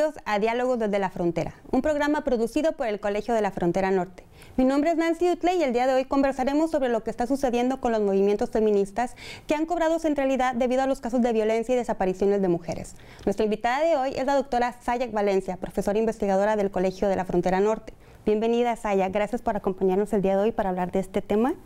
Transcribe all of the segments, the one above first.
Bienvenidos a Diálogos desde la Frontera, un programa producido por el Colegio de la Frontera Norte. Mi nombre es Nancy Utley y el día de hoy conversaremos sobre lo que está sucediendo con los movimientos feministas que han cobrado centralidad debido a los casos de violencia y desapariciones de mujeres. Nuestra invitada de hoy es la doctora Sayak Valencia, profesora e investigadora del Colegio de la Frontera Norte. Bienvenida, Saya. Gracias por acompañarnos el día de hoy para hablar de este tema.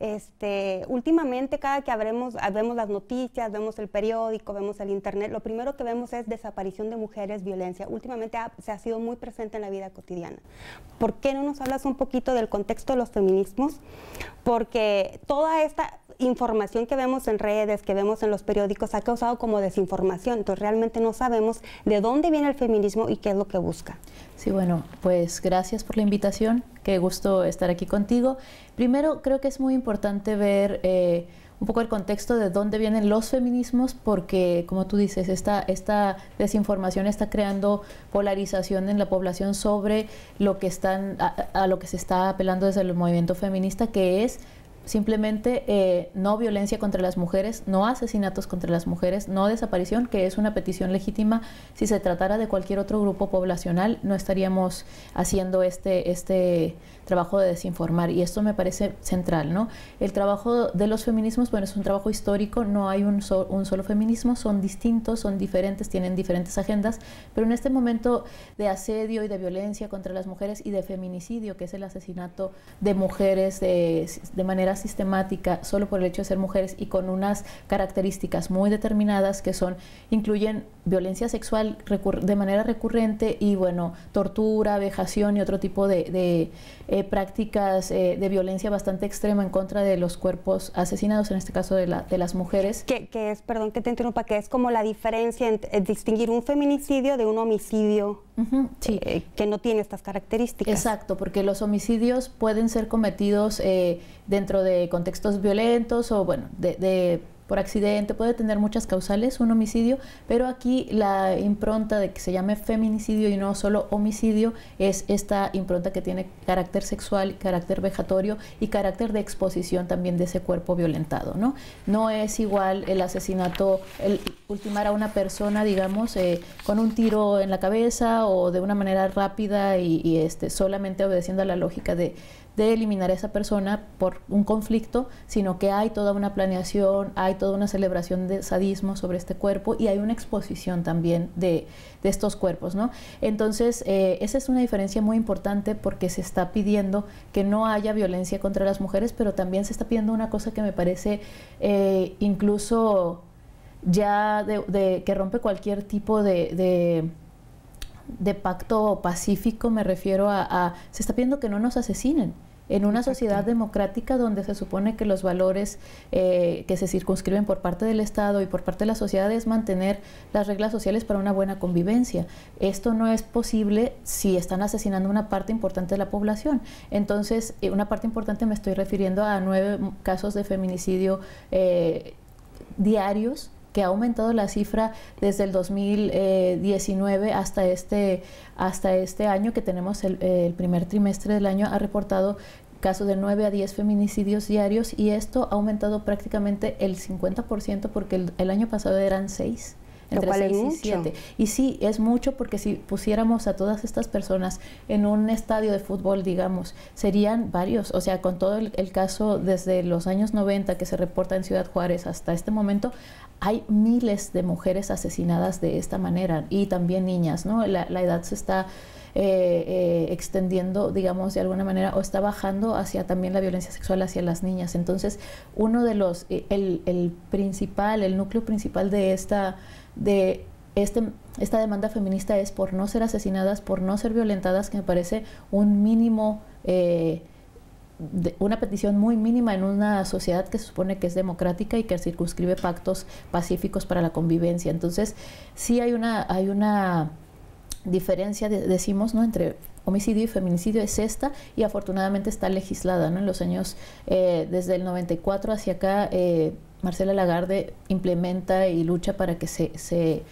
Este, últimamente cada que abremos, vemos las noticias, vemos el periódico, vemos el internet, lo primero que vemos es desaparición de mujeres, violencia. Últimamente se ha sido muy presente en la vida cotidiana. ¿Por qué no nos hablas un poquito del contexto de los feminismos? Porque toda esta información que vemos en redes, que vemos en los periódicos, ha causado como desinformación. Entonces realmente no sabemos de dónde viene el feminismo y qué es lo que busca. Sí, bueno, pues gracias por la invitación. Qué gusto estar aquí contigo. Primero, creo que es muy importante ver... Eh, un poco el contexto de dónde vienen los feminismos, porque como tú dices, esta, esta desinformación está creando polarización en la población sobre lo que están, a lo que se está apelando desde el movimiento feminista, que es simplemente eh, no violencia contra las mujeres, no asesinatos contra las mujeres, no desaparición, que es una petición legítima. Si se tratara de cualquier otro grupo poblacional, no estaríamos haciendo este, este trabajo de desinformar. Y esto me parece central, ¿no? El trabajo de los feminismos, bueno, es un trabajo histórico, no hay un, un solo feminismo, son distintos, son diferentes, tienen diferentes agendas, pero en este momento de asedio y de violencia contra las mujeres y de feminicidio, que es el asesinato de mujeres de, de manera sistemática solo por el hecho de ser mujeres y con unas características muy determinadas que son, incluyen violencia sexual de manera recurrente y bueno, tortura, vejación y otro tipo de, eh, prácticas eh, de violencia bastante extrema en contra de los cuerpos asesinados, en este caso de, la, de las mujeres. Que, que, es, perdón que te interrumpa, que es como la diferencia en, eh, distinguir un feminicidio de un homicidio que no tiene estas características. Exacto, porque los homicidios pueden ser cometidos dentro de contextos violentos o bueno, de por accidente, puede tener muchas causales un homicidio, pero aquí la impronta de que se llame feminicidio y no solo homicidio es esta impronta que tiene carácter sexual, carácter vejatorio y carácter de exposición también de ese cuerpo violentado, ¿no? No es igual el asesinato, el ultimar a una persona, digamos, eh, con un tiro en la cabeza o de una manera rápida y, y este, solamente obedeciendo a la lógica de, de eliminar a esa persona por un conflicto, sino que hay toda una planeación, hay toda una celebración de sadismo sobre este cuerpo y hay una exposición también de, de estos cuerpos, ¿no? Entonces, eh, esa es una diferencia muy importante porque se está pidiendo que no haya violencia contra las mujeres, pero también se está pidiendo una cosa que me parece eh, incluso ya de, que rompe cualquier tipo de, pacto pacífico, me refiero a, se está pidiendo que no nos asesinen en una sociedad democrática donde se supone que los valores eh, que se circunscriben por parte del Estado y por parte de la sociedad es mantener las reglas sociales para una buena convivencia. Esto no es posible si están asesinando una parte importante de la población. Entonces, eh, una parte importante me estoy refiriendo a nueve casos de feminicidio eh, diarios que ha aumentado la cifra desde el 2019 hasta este, hasta este año que tenemos el, primer trimestre del año, ha reportado casos de 9 a 10 feminicidios diarios y esto ha aumentado prácticamente el 50% porque el, el año pasado eran 6 entre y Y sí, es mucho porque si pusiéramos a todas estas personas en un estadio de fútbol, digamos, serían varios. O sea, con todo el, caso desde los años 90 que se reporta en Ciudad Juárez hasta este momento, hay miles de mujeres asesinadas de esta manera y también niñas, ¿no? La, edad se está eh, eh, extendiendo, digamos, de alguna manera, o está bajando hacia también la violencia sexual hacia las niñas. Entonces, uno de los, eh, el, el principal, el núcleo principal de esta de este, esta demanda feminista es por no ser asesinadas, por no ser violentadas, que me parece un mínimo, eh, una petición muy mínima en una sociedad que se supone que es democrática y que circunscribe pactos pacíficos para la convivencia. Entonces, sí hay una, hay una diferencia, decimos, ¿no? entre homicidio y feminicidio es esta y afortunadamente está legislada ¿no? en los años eh, desde el 94 hacia acá eh, Marcela Lagarde implementa y lucha para que se, se,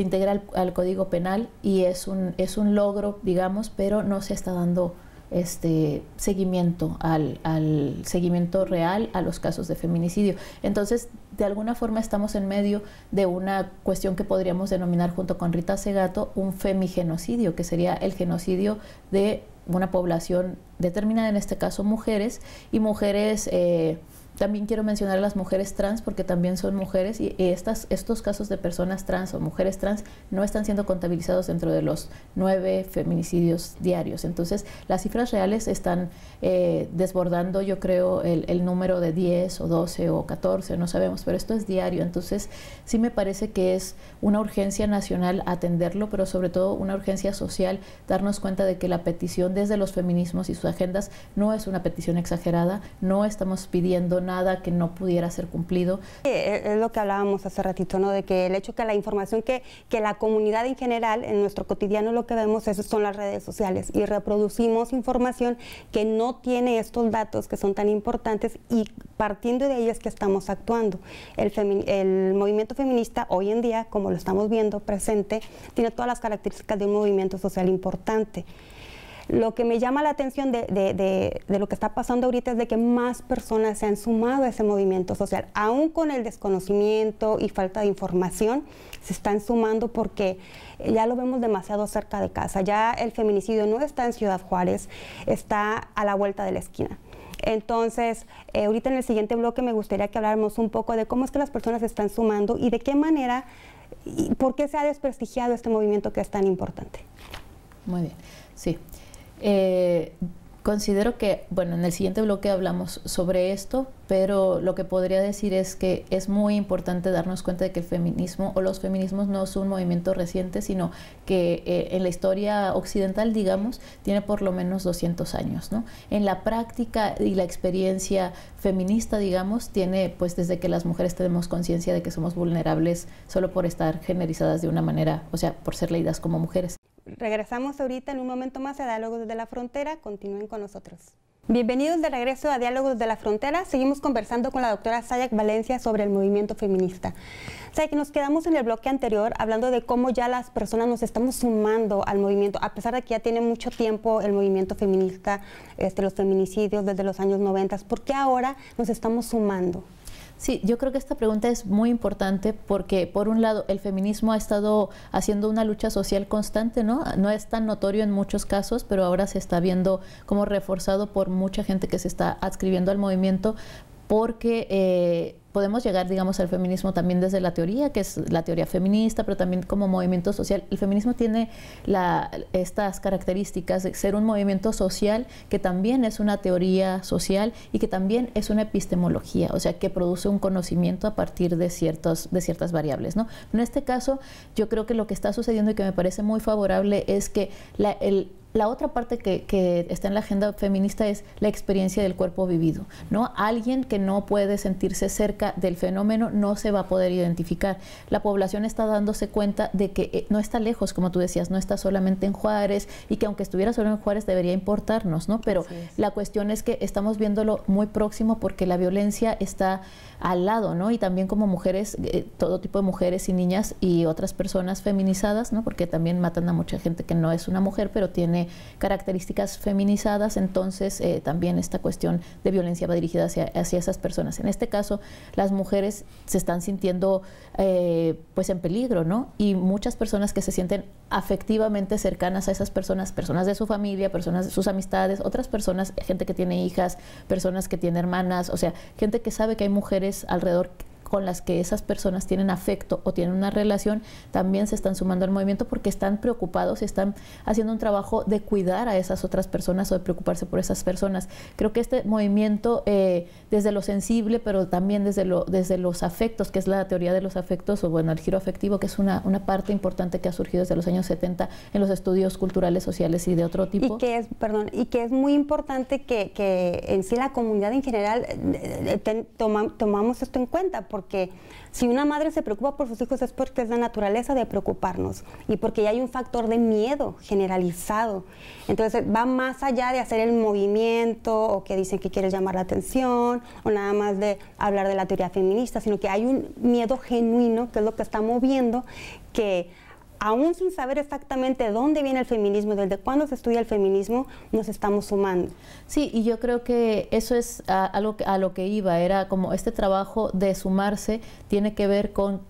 integre al, Código Penal y es un, es un logro, digamos, pero no se está dando este seguimiento al, al seguimiento real a los casos de feminicidio. Entonces, de alguna forma estamos en medio de una cuestión que podríamos denominar junto con Rita Segato un femigenocidio, que sería el genocidio de una población determinada, en este caso mujeres, y mujeres eh, también quiero mencionar a las mujeres trans porque también son mujeres y, estas, estos casos de personas trans o mujeres trans no están siendo contabilizados dentro de los nueve feminicidios diarios. Entonces, las cifras reales están eh, desbordando, yo creo, el, el, número de 10 o 12 o 14, no sabemos, pero esto es diario. Entonces, sí me parece que es una urgencia nacional atenderlo, pero sobre todo una urgencia social, darnos cuenta de que la petición desde los feminismos y sus agendas no es una petición exagerada, no estamos pidiendo nada que no pudiera ser cumplido. E, e, es lo que hablábamos hace ratito, ¿no? De que el hecho que la información que, que la comunidad en general, en nuestro cotidiano, lo que vemos es, son las redes sociales y reproducimos información que no tiene estos datos que son tan importantes y partiendo de ahí es que estamos actuando. El, el movimiento feminista hoy en día, como lo estamos viendo presente, tiene todas las características de un movimiento social importante. Lo que me llama la atención de, lo que está pasando ahorita es de que más personas se han sumado a ese movimiento social, aún con el desconocimiento y falta de información, se están sumando porque ya lo vemos demasiado cerca de casa. Ya el feminicidio no está en Ciudad Juárez, está a la vuelta de la esquina. Entonces, eh, ahorita en el siguiente bloque me gustaría que habláramos un poco de cómo es que las personas se están sumando y de qué manera y por qué se ha desprestigiado este movimiento que es tan importante. Muy bien, sí. Eh, considero que, bueno, en el siguiente bloque hablamos sobre esto, pero lo que podría decir es que es muy importante darnos cuenta de que el feminismo o los feminismos no es un movimiento reciente, sino que eh, en la historia occidental, digamos, tiene por lo menos 200 años, ¿no? En la práctica y la experiencia feminista, digamos, tiene pues desde que las mujeres tenemos conciencia de que somos vulnerables solo por estar generizadas de una manera, o sea, por ser leídas como mujeres. Regresamos ahorita en un momento más a Diálogos de la Frontera. Continúen con nosotros. Bienvenidos de regreso a Diálogos de la Frontera. Seguimos conversando con la doctora Sayak Valencia sobre el movimiento feminista. Sayak, nos quedamos en el bloque anterior hablando de cómo ya las personas nos estamos sumando al movimiento, a pesar de que ya tiene mucho tiempo el movimiento feminista, este, los feminicidios desde los años 90. ¿Por qué ahora nos estamos sumando? Sí, yo creo que esta pregunta es muy importante porque, por un lado, el feminismo ha estado haciendo una lucha social constante, ¿no? No es tan notorio en muchos casos, pero ahora se está viendo como reforzado por mucha gente que se está adscribiendo al movimiento porque... Eh, podemos llegar, digamos, al feminismo también desde la teoría, que es la teoría feminista, pero también como movimiento social. El feminismo tiene la, estas características de ser un movimiento social que también es una teoría social y que también es una epistemología, o sea, que produce un conocimiento a partir de, ciertos, de ciertas variables. ¿no? En este caso, yo creo que lo que está sucediendo y que me parece muy favorable es que la, el, la otra parte que, está en la agenda feminista es la experiencia del cuerpo vivido. ¿no? Alguien que no puede sentirse cerca del fenómeno no se va a poder identificar. La población está dándose cuenta de que eh, no está lejos, como tú decías, no está solamente en Juárez y que aunque estuviera solo en Juárez debería importarnos, ¿no? Pero la cuestión es que estamos viéndolo muy próximo porque la violencia está al lado, ¿no? Y también como mujeres, eh, todo tipo de mujeres y niñas y otras personas feminizadas, ¿no? Porque también matan a mucha gente que no es una mujer, pero tiene características feminizadas, entonces eh, también esta cuestión de violencia va dirigida hacia, esas personas. En este caso, las mujeres se están sintiendo eh, pues en peligro, ¿no? Y muchas personas que se sienten afectivamente cercanas a esas personas, personas de su familia, personas de sus amistades, otras personas, gente que tiene hijas, personas que tiene hermanas, o sea, gente que sabe que hay mujeres alrededor con las que esas personas tienen afecto o tienen una relación, también se están sumando al movimiento porque están preocupados y están haciendo un trabajo de cuidar a esas otras personas o de preocuparse por esas personas. Creo que este movimiento, eh, desde lo sensible, pero también desde, lo, desde los afectos, que es la teoría de los afectos, o bueno, el giro afectivo, que es una, una parte importante que ha surgido desde los años 70 en los estudios culturales, sociales y de otro tipo. Y que es, perdón, y que es muy importante que, en sí la comunidad en general eh, eh, tomamos esto en cuenta, porque si una madre se preocupa por sus hijos es porque es la naturaleza de preocuparnos y porque ya hay un factor de miedo generalizado. Entonces va más allá de hacer el movimiento o que dicen que quieres llamar la atención o nada más de hablar de la teoría feminista, sino que hay un miedo genuino que es lo que está moviendo que aún sin saber exactamente dónde viene el feminismo, desde cuándo se estudia el feminismo, nos estamos sumando. Sí, y yo creo que eso es a, ah, a lo que iba, era como este trabajo de sumarse tiene que ver con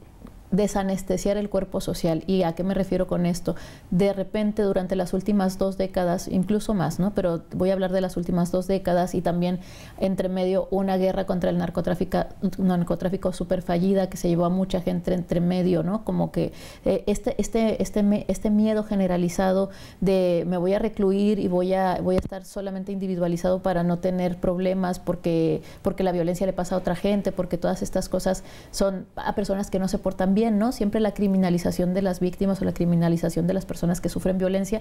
desanestesiar el cuerpo social. ¿Y a qué me refiero con esto? De repente, durante las últimas dos décadas, incluso más, ¿no? Pero voy a hablar de las últimas dos décadas y también entre medio una guerra contra el narcotráfico, narcotráfico súper fallida que se llevó a mucha gente entre medio, ¿no? Como que eh, este, este, este, este miedo generalizado de me voy a recluir y voy a, voy a estar solamente individualizado para no tener problemas porque, porque la violencia le pasa a otra gente, porque todas estas cosas son a personas que no se portan bien ¿no? Siempre la criminalización de las víctimas o la criminalización de las personas que sufren violencia,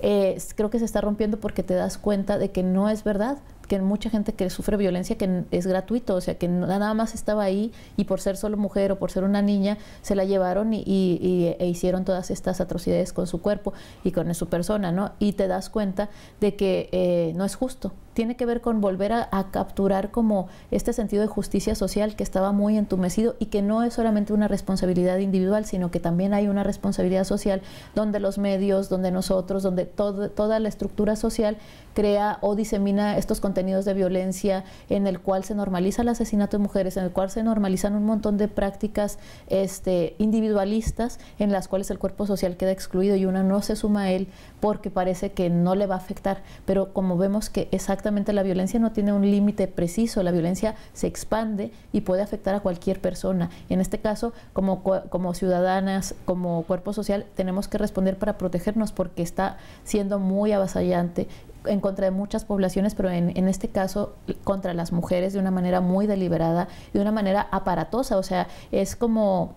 eh, creo que se está rompiendo porque te das cuenta de que no es verdad, que mucha gente que sufre violencia que es gratuito, o sea, que nada más estaba ahí y por ser solo mujer o por ser una niña se la llevaron y, e hicieron todas estas atrocidades con su cuerpo y con su persona, ¿no? Y te das cuenta de que eh, no es justo, tiene que ver con volver a, capturar como este sentido de justicia social que estaba muy entumecido y que no es solamente una responsabilidad individual, sino que también hay una responsabilidad social donde los medios, donde nosotros, donde toda la estructura social crea o disemina estos contenidos de violencia en el cual se normaliza el asesinato de mujeres, en el cual se normalizan un montón de prácticas este, individualistas en las cuales el cuerpo social queda excluido y una no se suma a él porque parece que no le va a afectar, pero como vemos que exactamente la violencia no tiene un límite preciso, la violencia se expande y puede afectar a cualquier persona. En este caso, como, como ciudadanas, como cuerpo social, tenemos que responder para protegernos porque está siendo muy avasallante en contra de muchas poblaciones, pero en, en, este caso contra las mujeres de una manera muy deliberada, de una manera aparatosa, o sea, es como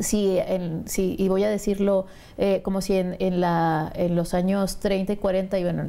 si, en, si y voy a decirlo eh, como si en, en, la, en los años 30 y 40 y bueno,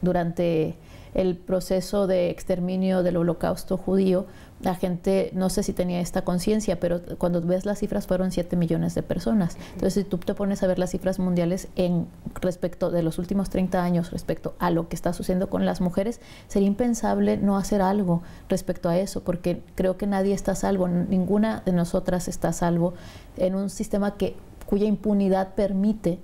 durante el proceso de exterminio del holocausto judío, la gente, no sé si tenía esta conciencia, pero cuando ves las cifras fueron 7 millones de personas. Entonces, si tú te pones a ver las cifras mundiales en respecto de los últimos 30 años, respecto a lo que está sucediendo con las mujeres, sería impensable no hacer algo respecto a eso, porque creo que nadie está salvo, ninguna de nosotras está salvo en un sistema que cuya impunidad permite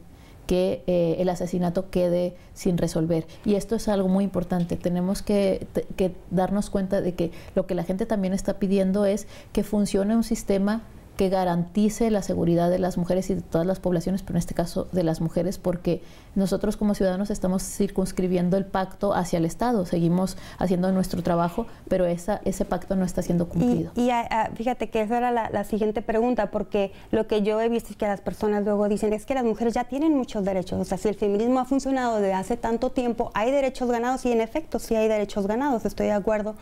que eh, el asesinato quede sin resolver. Y esto es algo muy importante. Tenemos que, que darnos cuenta de que lo que la gente también está pidiendo es que funcione un sistema que garantice la seguridad de las mujeres y de todas las poblaciones, pero en este caso de las mujeres, porque nosotros como ciudadanos estamos circunscribiendo el pacto hacia el Estado, seguimos haciendo nuestro trabajo, pero esa, ese pacto no está siendo cumplido. Y, ah, ah, fíjate que esa era la, siguiente pregunta, porque lo que yo he visto es que las personas luego dicen es que las mujeres ya tienen muchos derechos, o sea, si el feminismo ha funcionado desde hace tanto tiempo, hay derechos ganados y en efecto sí hay derechos ganados, estoy de acuerdo,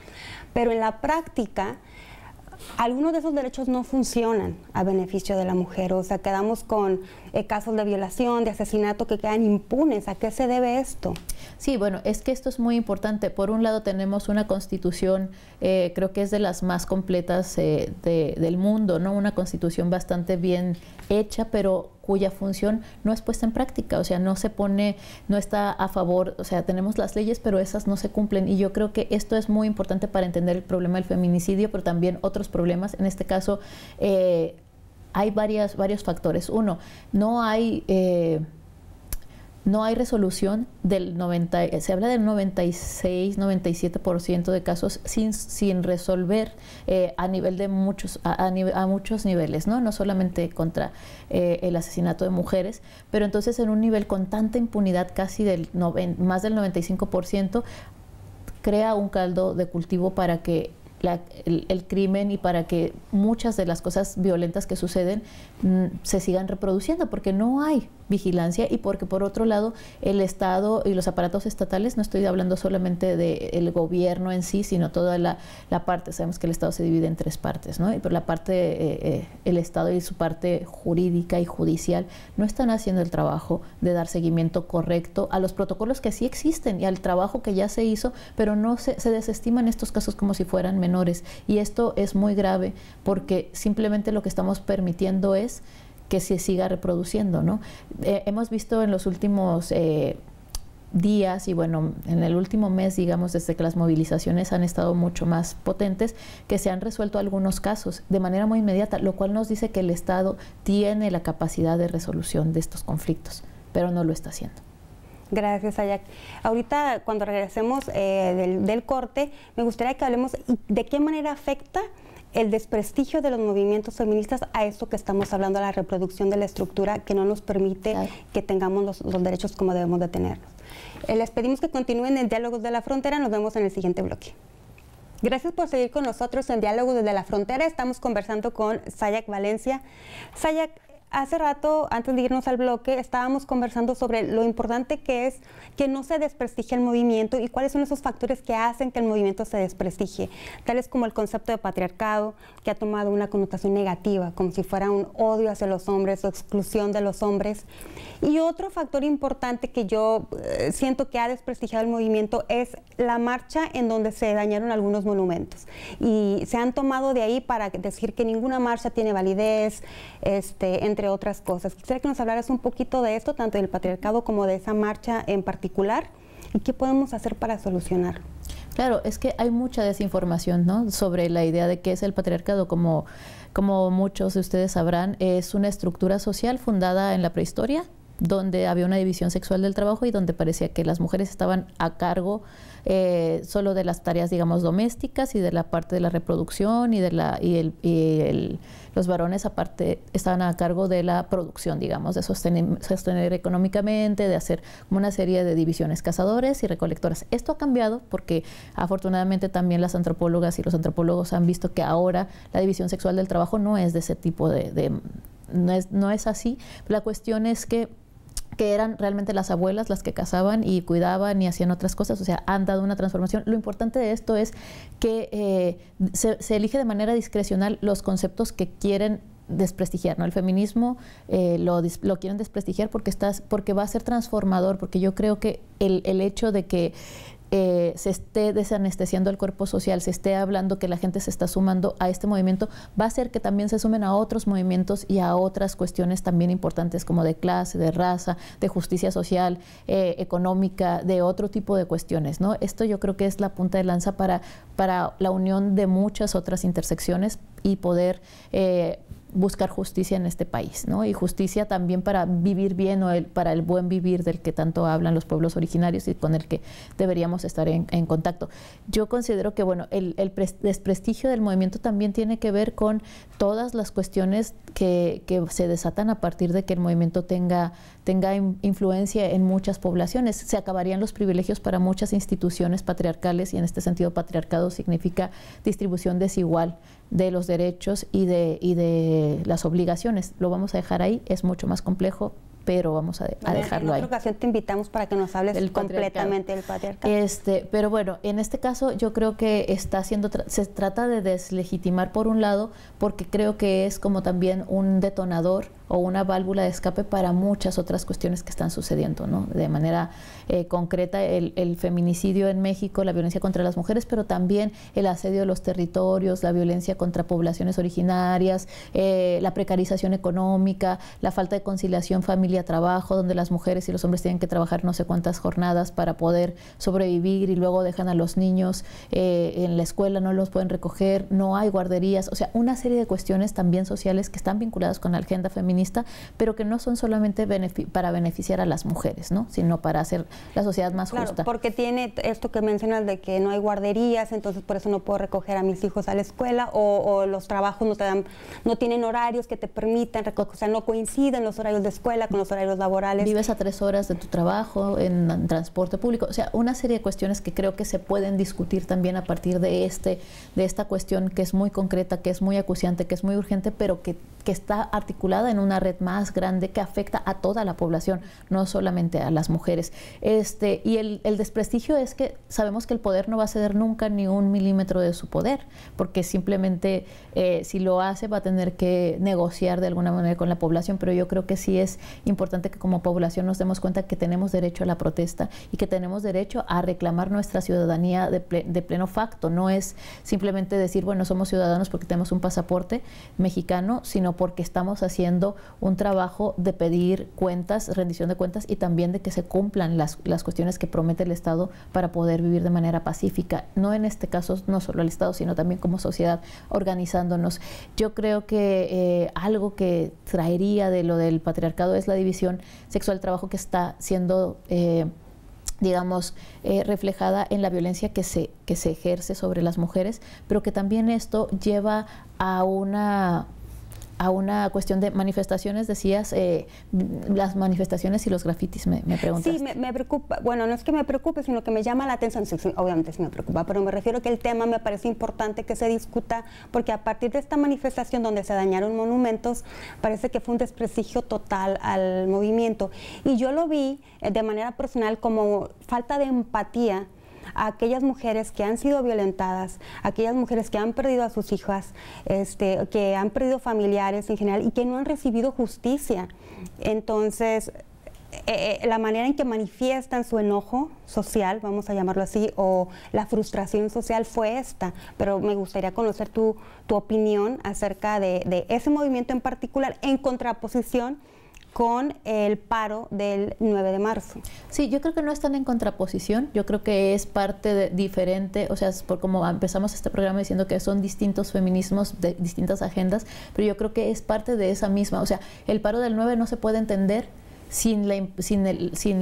pero en la práctica, algunos de esos derechos no funcionan a beneficio de la mujer, o sea, quedamos con eh, casos de violación, de asesinato que quedan impunes. ¿A qué se debe esto? Sí, bueno, es que esto es muy importante. Por un lado tenemos una constitución, eh, creo que es de las más completas eh, del mundo, ¿no? Una constitución bastante bien hecha, pero cuya función no es puesta en práctica, o sea, no se pone, no está a favor, o sea, tenemos las leyes, pero esas no se cumplen. Y yo creo que esto es muy importante para entender el problema del feminicidio, pero también otros problemas, en este caso, eh, hay varias, varios factores. Uno, no hay, eh, no hay resolución del 90, se habla del 96, 97% de casos sin, sin resolver eh, a nivel de muchos, a, a, muchos niveles, ¿no? No solamente contra eh, el asesinato de mujeres, pero entonces en un nivel con tanta impunidad casi del más del 95% crea un caldo de cultivo para que el, crimen y para que muchas de las cosas violentas que suceden mm, se sigan reproduciendo, porque no hay vigilancia y porque por otro lado el Estado y los aparatos estatales, no estoy hablando solamente del gobierno en sí, sino toda la, la, parte, sabemos que el Estado se divide en tres partes, ¿no? pero la parte, eh, eh, el Estado y su parte jurídica y judicial no están haciendo el trabajo de dar seguimiento correcto a los protocolos que sí existen y al trabajo que ya se hizo, pero no se, se desestiman estos casos como si fueran menores y esto es muy grave porque simplemente lo que estamos permitiendo es que se siga reproduciendo, ¿no? Eh, hemos visto en los últimos eh, días y bueno, en el último mes, digamos, desde que las movilizaciones han estado mucho más potentes, que se han resuelto algunos casos de manera muy inmediata, lo cual nos dice que el Estado tiene la capacidad de resolución de estos conflictos, pero no lo está haciendo. Gracias, Ayak. Ahorita, cuando regresemos eh, del, del corte, me gustaría que hablemos de qué manera afecta el desprestigio de los movimientos feministas a eso que estamos hablando, a la reproducción de la estructura que no nos permite que tengamos los, derechos como debemos de tenerlos. Eh, les pedimos que continúen en Diálogos de la Frontera. Nos vemos en el siguiente bloque. Gracias por seguir con nosotros en Diálogos desde la Frontera. Estamos conversando con Sayak Valencia. Sayak, hace rato, antes de irnos al bloque, estábamos conversando sobre lo importante que es que no se desprestigie el movimiento y cuáles son esos factores que hacen que el movimiento se desprestigie, tales como el concepto de patriarcado, que ha tomado una connotación negativa, como si fuera un odio hacia los hombres o exclusión de los hombres. Y otro factor importante que yo eh, siento que ha desprestigiado el movimiento es la marcha en donde se dañaron algunos monumentos. Y se han tomado de ahí para decir que ninguna marcha tiene validez, este, entre otras cosas. Quisiera que nos hablaras un poquito de esto, tanto del patriarcado como de esa marcha en particular, y qué podemos hacer para solucionarlo. Claro, es que hay mucha desinformación ¿no? sobre la idea de qué es el patriarcado. Como, como muchos de ustedes sabrán, es una estructura social fundada en la prehistoria, donde había una división sexual del trabajo y donde parecía que las mujeres estaban a cargo eh, solo de las tareas, digamos, domésticas y de la parte de la reproducción y de la y, el, los varones aparte estaban a cargo de la producción, digamos, de sostener, económicamente, de hacer una serie de divisiones cazadores y recolectoras. Esto ha cambiado porque afortunadamente también las antropólogas y los antropólogos han visto que ahora la división sexual del trabajo no es de ese tipo de, no es, no es así. La cuestión es que que eran realmente las abuelas las que casaban y cuidaban y hacían otras cosas, o sea, han dado una transformación. Lo importante de esto es que eh, se, elige de manera discrecional los conceptos que quieren desprestigiar, ¿no? El feminismo eh, lo, lo, quieren desprestigiar porque, porque va a ser transformador, porque yo creo que el, el hecho de que eh, se esté desanestesiando el cuerpo social, se esté hablando que la gente se está sumando a este movimiento, va a ser que también se sumen a otros movimientos y a otras cuestiones también importantes como de clase, de raza, de justicia social, eh, económica, de otro tipo de cuestiones. ¿no? Esto yo creo que es la punta de lanza para, para la unión de muchas otras intersecciones y poder... Eh, buscar justicia en este país, ¿no? Y justicia también para vivir bien o el, para el buen vivir del que tanto hablan los pueblos originarios y con el que deberíamos estar en, contacto. Yo considero que, bueno, el, el desprestigio del movimiento también tiene que ver con todas las cuestiones que, que se desatan a partir de que el movimiento tenga tenga influencia en muchas poblaciones. Se acabarían los privilegios para muchas instituciones patriarcales y en este sentido patriarcado significa distribución desigual de los derechos y de, y de las obligaciones. Lo vamos a dejar ahí, es mucho más complejo, pero vamos a, dejarlo ahí. En otra ocasión te invitamos para que nos hables completamente del patriarcado. Este, pero bueno, en este caso yo creo que está siendo se trata de deslegitimar por un lado, porque creo que es como también un detonador o una válvula de escape para muchas otras cuestiones que están sucediendo, ¿no? De manera eh, concreta, el, feminicidio en México, la violencia contra las mujeres, pero también el asedio de los territorios, la violencia contra poblaciones originarias, eh, la precarización económica, la falta de conciliación familia-trabajo, donde las mujeres y los hombres tienen que trabajar no sé cuántas jornadas para poder sobrevivir y luego dejan a los niños eh, en la escuela, no los pueden recoger, no hay guarderías, o sea, una serie de cuestiones también sociales que están vinculadas con la agenda feminista pero que no son solamente para beneficiar a las mujeres, ¿no? sino para hacer la sociedad más claro, justa. Porque tiene esto que mencionas de que no hay guarderías, entonces por eso no puedo recoger a mis hijos a la escuela o, los trabajos no, te dan, no tienen horarios que te permitan o sea, no coinciden los horarios de escuela con los horarios laborales. Vives a tres horas de tu trabajo en, transporte público, o sea, una serie de cuestiones que creo que se pueden discutir también a partir de, este, de esta cuestión que es muy concreta, que es muy acuciante, que es muy urgente, pero que, que está articulada en un una red más grande que afecta a toda la población, no solamente a las mujeres. Este, y el, desprestigio es que sabemos que el poder no va a ceder nunca ni un milímetro de su poder, porque simplemente eh, si lo hace va a tener que negociar de alguna manera con la población, pero yo creo que sí es importante que como población nos demos cuenta que tenemos derecho a la protesta y que tenemos derecho a reclamar nuestra ciudadanía de pleno facto, no es simplemente decir, bueno, somos ciudadanos porque tenemos un pasaporte mexicano, sino porque estamos haciendo un trabajo de pedir cuentas, rendición de cuentas y también de que se cumplan las, cuestiones que promete el Estado para poder vivir de manera pacífica. No en este caso, no solo el Estado, sino también como sociedad, organizándonos. Yo creo que eh, algo que traería de lo del patriarcado es la división sexual-trabajo que está siendo... Eh, digamos, eh, reflejada en la violencia que se, que se ejerce sobre las mujeres, pero que también esto lleva a una a una cuestión de manifestaciones, decías, eh, las manifestaciones y los grafitis, me, preguntas. Sí, me, preocupa, bueno, no es que me preocupe, sino que me llama la atención, obviamente sí me preocupa, pero me refiero que el tema me parece importante que se discuta, porque a partir de esta manifestación donde se dañaron monumentos, parece que fue un desprestigio total al movimiento. Y yo lo vi eh, de manera personal como falta de empatía a aquellas mujeres que han sido violentadas, aquellas mujeres que han perdido a sus hijas, este, que han perdido familiares en general y que no han recibido justicia. Entonces, eh, eh, la manera en que manifiestan su enojo social, vamos a llamarlo así, o la frustración social fue esta, pero me gustaría conocer tu, opinión acerca de, de ese movimiento en particular en contraposición con el paro del 9 de marzo. Sí, yo creo que no están en contraposición, yo creo que es parte de, diferente, o sea, por como empezamos este programa diciendo que son distintos feminismos, de distintas agendas, pero yo creo que es parte de esa misma, o sea, el paro del 9 no se puede entender sin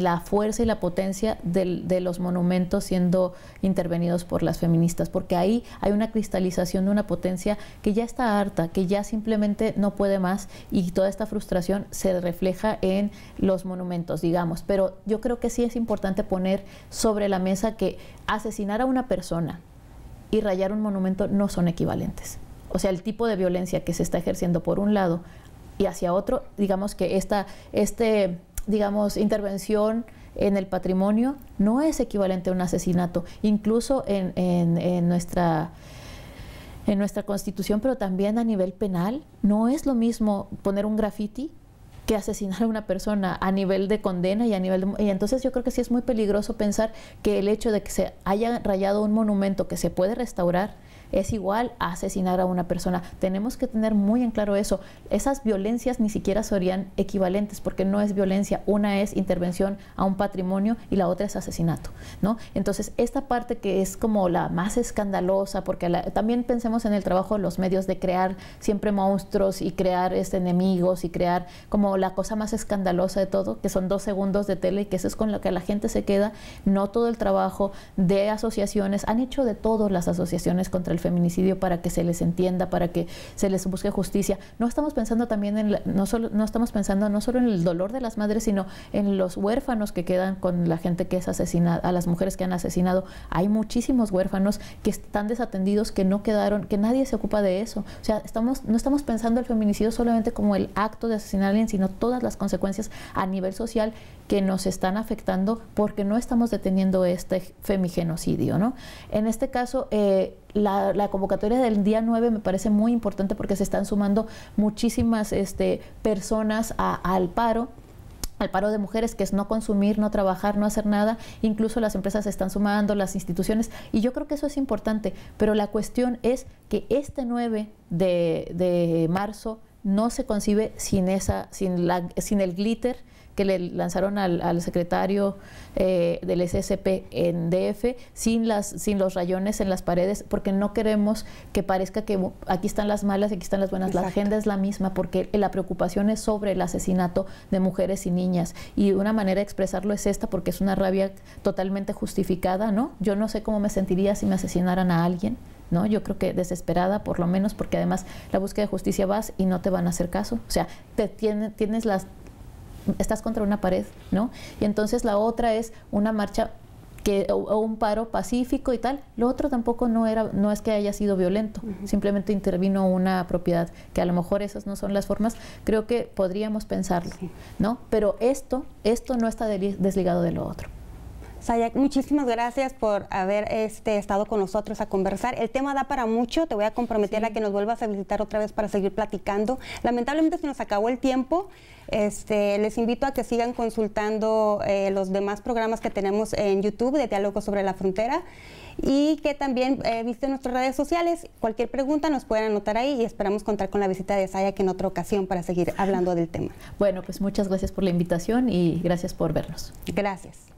la, fuerza y la potencia de los monumentos siendo intervenidos por las feministas, porque ahí hay una cristalización de una potencia que ya está harta, que ya simplemente no puede más y toda esta frustración se refleja en los monumentos, digamos. Pero yo creo que sí es importante poner sobre la mesa que asesinar a una persona y rayar un monumento no son equivalentes. O sea, el tipo de violencia que se está ejerciendo por un lado y hacia otro, digamos que esta este, digamos, intervención en el patrimonio no es equivalente a un asesinato, incluso en, en, en nuestra en nuestra constitución, pero también a nivel penal, no es lo mismo poner un graffiti que asesinar a una persona a nivel de condena y a nivel de, y entonces yo creo que sí es muy peligroso pensar que el hecho de que se haya rayado un monumento que se puede restaurar es igual a asesinar a una persona. Tenemos que tener muy en claro eso. Esas violencias ni siquiera serían equivalentes porque no es violencia. Una es intervención a un patrimonio y la otra es asesinato. ¿no? Entonces, esta parte que es como la más escandalosa, porque también pensemos en el trabajo de los medios de crear siempre monstruos y crear este, enemigos y crear como la cosa más escandalosa de todo, que son dos segundos de tele y que eso es con lo que la gente se queda. No todo el trabajo de asociaciones, han hecho de todas las asociaciones contra el feminicidio para que se les entienda, para que se les busque justicia. No estamos pensando también en no solo no estamos pensando no solo en el dolor de las madres, sino en los huérfanos que quedan con la gente que es asesinada, a las mujeres que han asesinado. Hay muchísimos huérfanos que están desatendidos, que no quedaron, que nadie se ocupa de eso. O sea, estamos no estamos pensando el feminicidio solamente como el acto de asesinar a alguien, sino todas las consecuencias a nivel social que nos están afectando porque no estamos deteniendo este femigenocidio, ¿no? En este caso, eh, la, convocatoria del día 9 me parece muy importante porque se están sumando muchísimas este, personas al paro al paro de mujeres, que es no consumir, no trabajar, no hacer nada. Incluso las empresas se están sumando, las instituciones, y yo creo que eso es importante. Pero la cuestión es que este 9 de, de marzo no se concibe sin, esa, sin, la, sin el glitter que le lanzaron al, al secretario eh, del SSP en DF sin, las, sin los rayones en las paredes, porque no queremos que parezca que aquí están las malas, y aquí están las buenas. La agenda es la misma, porque la preocupación es sobre el asesinato de mujeres y niñas. Y una manera de expresarlo es esta, porque es una rabia totalmente justificada, ¿no? Yo no sé cómo me sentiría si me asesinaran a alguien. ¿no? Yo creo que desesperada, por lo menos, porque además la búsqueda de justicia vas y no te van a hacer caso. O sea, te tienes las estás contra una pared, ¿no? Y entonces la otra es una marcha que, o, un paro pacífico y tal. Lo otro tampoco no era, no es que haya sido violento, simplemente intervino una propiedad, que a lo mejor esas no son las formas, creo que podríamos pensarlo, ¿no? Pero esto, esto no está desligado de lo otro. Sayak, muchísimas gracias por haber este, estado con nosotros a conversar. El tema da para mucho, te voy a comprometer a que nos vuelvas a visitar otra vez para seguir platicando. Lamentablemente se nos acabó el tiempo. Este, les invito a que sigan consultando eh, los demás programas que tenemos en YouTube de Diálogo sobre la Frontera y que también eh, nuestras redes sociales. Cualquier pregunta nos pueden anotar ahí y esperamos contar con la visita de Sayak en otra ocasión para seguir hablando del tema. Bueno, pues muchas gracias por la invitación y gracias por vernos. Gracias.